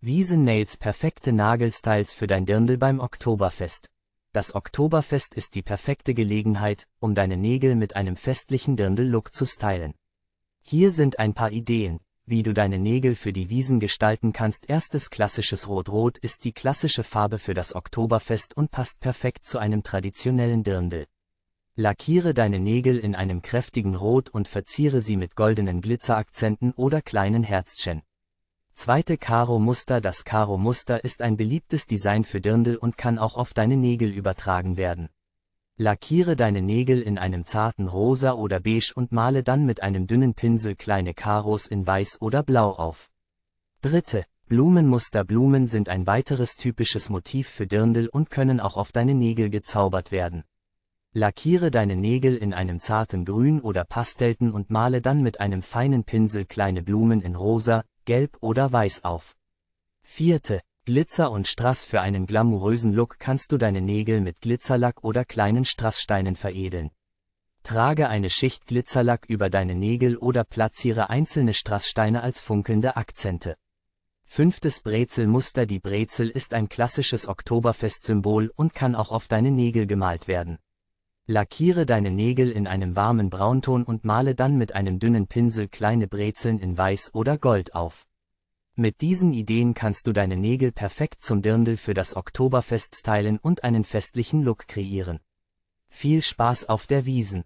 Wiesennails perfekte Nagelstyles für dein Dirndl beim Oktoberfest. Das Oktoberfest ist die perfekte Gelegenheit, um deine Nägel mit einem festlichen Dirndl-Look zu stylen. Hier sind ein paar Ideen, wie du deine Nägel für die Wiesen gestalten kannst. Erstes klassisches Rot-Rot ist die klassische Farbe für das Oktoberfest und passt perfekt zu einem traditionellen Dirndl. Lackiere deine Nägel in einem kräftigen Rot und verziere sie mit goldenen Glitzerakzenten oder kleinen Herzchen. Zweite Karo-Muster Das Karo-Muster ist ein beliebtes Design für Dirndl und kann auch auf deine Nägel übertragen werden. Lackiere deine Nägel in einem zarten Rosa oder Beige und male dann mit einem dünnen Pinsel kleine Karos in Weiß oder Blau auf. Dritte Blumenmuster Blumen sind ein weiteres typisches Motiv für Dirndl und können auch auf deine Nägel gezaubert werden. Lackiere deine Nägel in einem zarten Grün oder Pastelten und male dann mit einem feinen Pinsel kleine Blumen in Rosa, Gelb oder Weiß auf. Vierte, Glitzer und Strass für einen glamourösen Look kannst du deine Nägel mit Glitzerlack oder kleinen Strasssteinen veredeln. Trage eine Schicht Glitzerlack über deine Nägel oder platziere einzelne Strasssteine als funkelnde Akzente. Fünftes Brezelmuster Die Brezel ist ein klassisches Oktoberfestsymbol und kann auch auf deine Nägel gemalt werden. Lackiere deine Nägel in einem warmen Braunton und male dann mit einem dünnen Pinsel kleine Brezeln in Weiß oder Gold auf. Mit diesen Ideen kannst du deine Nägel perfekt zum Dirndl für das Oktoberfest teilen und einen festlichen Look kreieren. Viel Spaß auf der Wiesen!